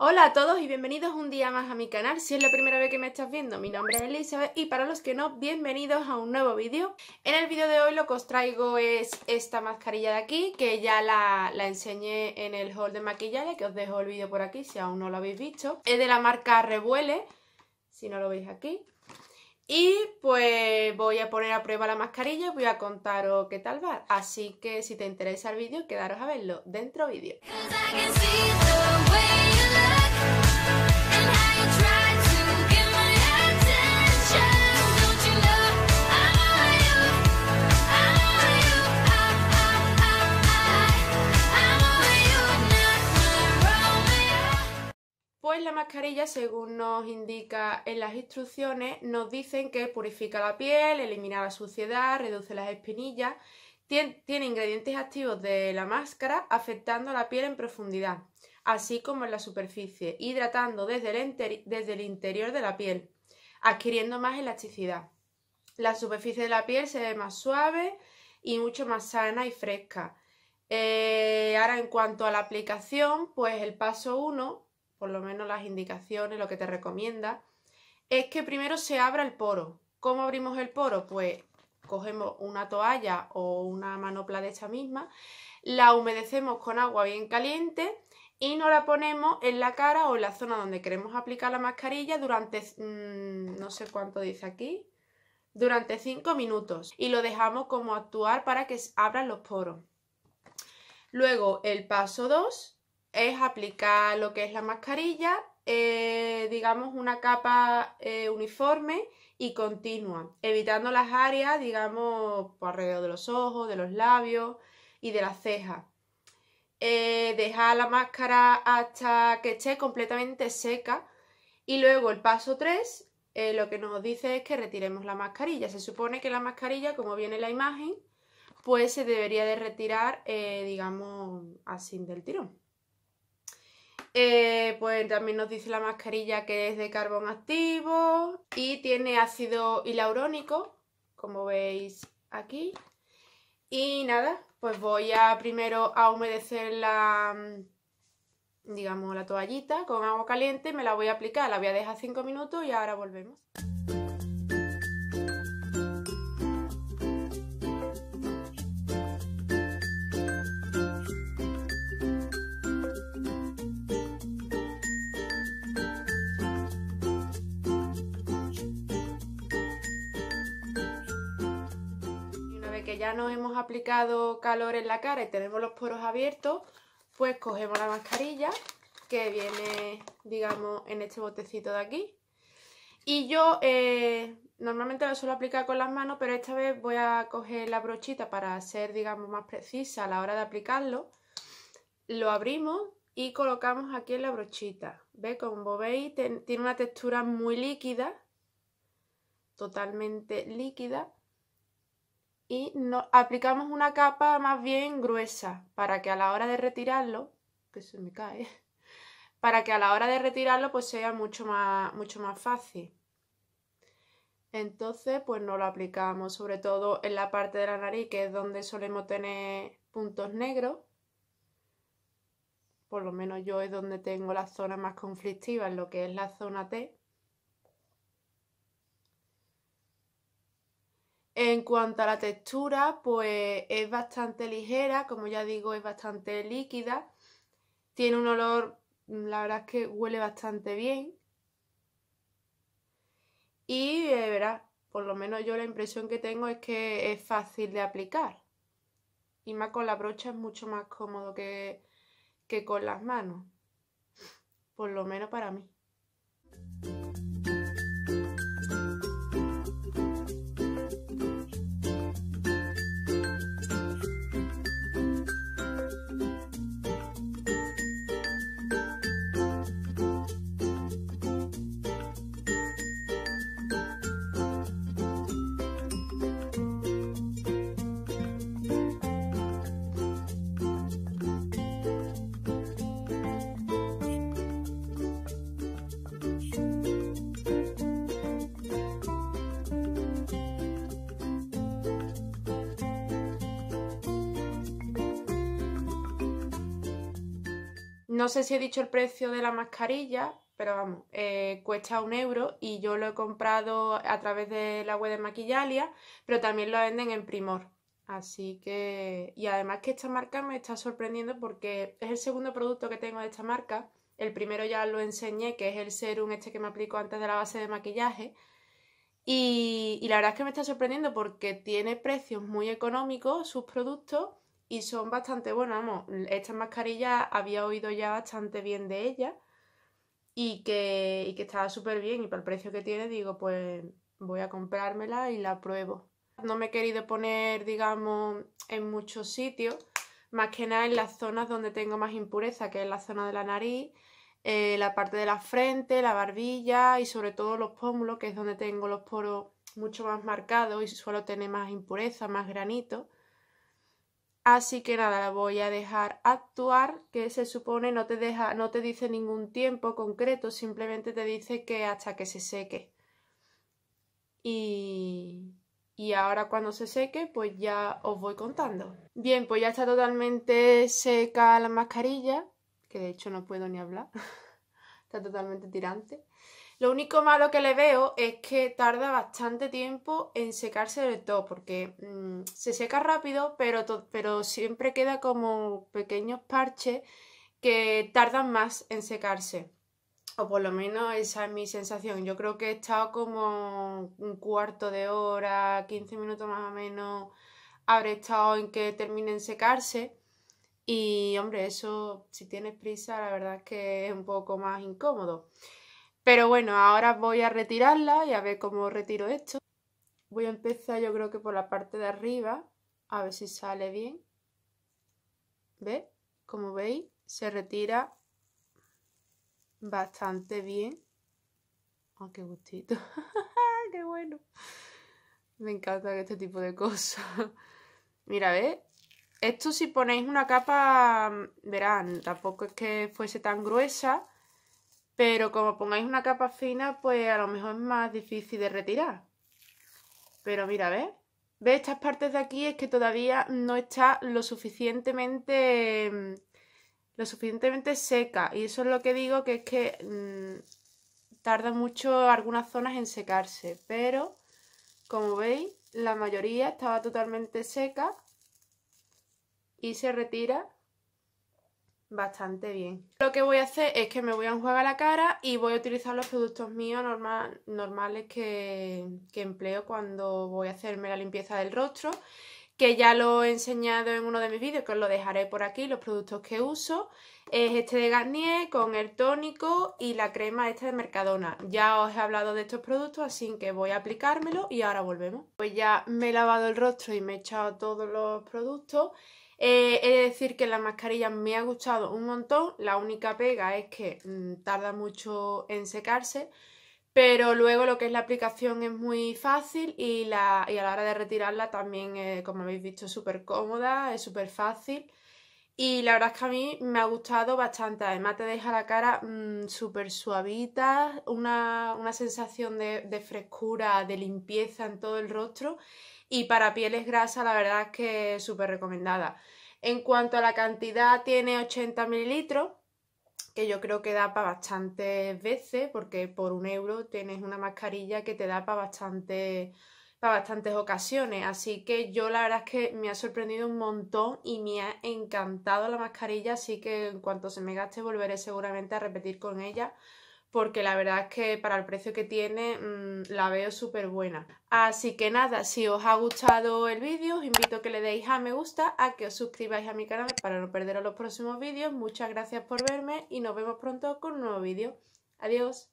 Hola a todos y bienvenidos un día más a mi canal, si es la primera vez que me estás viendo, mi nombre es Elizabeth y para los que no, bienvenidos a un nuevo vídeo. En el vídeo de hoy lo que os traigo es esta mascarilla de aquí, que ya la, enseñé en el haul de maquillaje, que os dejo el vídeo por aquí si aún no lo habéis visto. Es de la marca Revuele, si no lo veis aquí. Y pues voy a poner a prueba la mascarilla y voy a contaros qué tal va. Así que si te interesa el vídeo, quedaros a verlo dentro vídeo. según nos indica en las instrucciones, nos dicen que purifica la piel, elimina la suciedad, reduce las espinillas, tiene, ingredientes activos de la máscara afectando la piel en profundidad, así como en la superficie, hidratando desde el, desde el interior de la piel, adquiriendo más elasticidad. La superficie de la piel se ve más suave y mucho más sana y fresca. Eh, ahora en cuanto a la aplicación, pues el paso 1 por lo menos las indicaciones, lo que te recomienda, es que primero se abra el poro. ¿Cómo abrimos el poro? Pues cogemos una toalla o una manopla de esta misma, la humedecemos con agua bien caliente y nos la ponemos en la cara o en la zona donde queremos aplicar la mascarilla durante, mm, no sé cuánto dice aquí, durante 5 minutos y lo dejamos como actuar para que abran los poros. Luego el paso 2 es aplicar lo que es la mascarilla, eh, digamos una capa eh, uniforme y continua, evitando las áreas, digamos, por alrededor de los ojos, de los labios y de las cejas. Eh, dejar la máscara hasta que esté completamente seca y luego el paso 3 eh, lo que nos dice es que retiremos la mascarilla. Se supone que la mascarilla, como viene la imagen, pues se debería de retirar, digamos, así del tirón. Eh, pues también nos dice la mascarilla que es de carbón activo y tiene ácido hialurónico, como veis aquí. Y nada, pues voy a primero a humedecer la, mm, digamos, la toallita con agua caliente, me la voy a aplicar, la voy a dejar 5 minutos y ahora volvemos. ya no hemos aplicado calor en la cara y tenemos los poros abiertos, pues cogemos la mascarilla que viene, digamos, en este botecito de aquí. Y yo eh, normalmente la suelo aplicar con las manos, pero esta vez voy a coger la brochita para ser, digamos, más precisa a la hora de aplicarlo. Lo abrimos y colocamos aquí en la brochita. ¿Ve? Como veis, tiene una textura muy líquida, totalmente líquida y aplicamos una capa más bien gruesa para que a la hora de retirarlo, que se me cae, para que a la hora de retirarlo pues sea mucho más, mucho más fácil. Entonces pues no lo aplicamos, sobre todo en la parte de la nariz que es donde solemos tener puntos negros. Por lo menos yo es donde tengo las zonas más conflictivas, lo que es la zona T. En cuanto a la textura, pues es bastante ligera, como ya digo, es bastante líquida. Tiene un olor, mm, la verdad es que huele bastante bien. Y eh, verás, por lo menos yo la impresión que tengo es que es fácil de aplicar. Y más con la brocha es mucho más cómodo que con las manos. Por lo menos para mí. No sé si he dicho el precio de la mascarilla, pero vamos, eh, cuesta un euro y yo lo he comprado a través de la web de Maquillalia, pero también lo venden en Primor. Así que, y además que esta marca me está sorprendiendo porque es el segundo producto que tengo de esta marca. El primero ya lo enseñé, que es el serum este que me aplico antes de la base de maquillaje. Y, y la verdad es que me está sorprendiendo porque tiene precios muy económicos sus productos y son bastante buenas, vamos, estas mascarillas había oído ya bastante bien de ella y que, y que estaba súper bien y por el precio que tiene digo, pues voy a comprármela y la pruebo. No me he querido poner, digamos, en muchos sitios, más que nada en las zonas donde tengo más impureza, que es la zona de la nariz, eh, la parte de la frente, la barbilla y sobre todo los pómulos, que es donde tengo los poros mucho más marcados y suelo tener más impureza, más granito. Así que nada, la voy a dejar actuar, que se supone no te, deja, no te dice ningún tiempo concreto, simplemente te dice que hasta que se seque. Y, y ahora cuando se seque, pues ya os voy contando. Bien, pues ya está totalmente seca la mascarilla, que de hecho no puedo ni hablar, está totalmente tirante. Lo único malo que le veo es que tarda bastante tiempo en secarse del todo, porque mm, se seca rápido, pero, pero siempre queda como pequeños parches que tardan más en secarse. O por lo menos esa es mi sensación. Yo creo que he estado como un cuarto de hora, 15 minutos más o menos, habré estado en que termine en secarse. Y hombre, eso si tienes prisa, la verdad es que es un poco más incómodo. Pero bueno, ahora voy a retirarla y a ver cómo retiro esto. Voy a empezar yo creo que por la parte de arriba, a ver si sale bien. ¿Ve? Como veis, se retira bastante bien. ¡Ah, qué gustito! ¡Qué bueno! Me encanta este tipo de cosas. Mira, ¿ves? Esto si ponéis una capa, mm, verán, tampoco es que fuese tan gruesa, pero como pongáis una capa fina, pues a lo mejor es más difícil de retirar. Pero mira, ¿ves? ¿Ves estas partes de aquí? Es que todavía no está lo suficientemente, mm, lo suficientemente seca. Y eso es lo que digo, que es que mm, tarda mucho algunas zonas en secarse. Pero, como veis, la mayoría estaba totalmente seca y se retira bastante bien. Lo que voy a hacer es que me voy a enjuagar la cara y voy a utilizar los productos míos normales que, que empleo cuando voy a hacerme la limpieza del rostro, que ya lo he enseñado en uno de mis vídeos, que os lo dejaré por aquí, los productos que uso. Es este de Garnier con el tónico y la crema esta de Mercadona. Ya os he hablado de estos productos, así que voy a aplicármelo y ahora volvemos. Pues ya me he lavado el rostro y me he echado todos los productos eh, he de decir que la mascarilla me ha gustado un montón, la única pega es que mm, tarda mucho en secarse, pero luego lo que es la aplicación es muy fácil y, a la hora de retirarla también, como habéis visto, es súper cómoda, es súper fácil. Y la verdad es que a mí me ha gustado bastante. Además te deja la cara mm, súper suavita, una, una sensación de, de, frescura, de limpieza en todo el rostro. Y para pieles grasas la verdad es que súper recomendada. En cuanto a la cantidad, tiene 80 mililitros, que yo creo que da para bastantes veces, porque por un euro tienes una mascarilla que te da para bastante bastantes ocasiones. Así que yo la verdad es que me ha sorprendido un montón y me ha encantado la mascarilla. Así que en cuanto se me gaste volveré seguramente a repetir con ella porque la verdad es que para el precio que tiene mm, la veo súper buena. Así que nada, si os ha gustado el vídeo, os invito a que le deis a me gusta, a que os suscribáis a mi canal para no perderos los próximos vídeos. Muchas gracias por verme y nos vemos pronto con un nuevo vídeo. Adiós.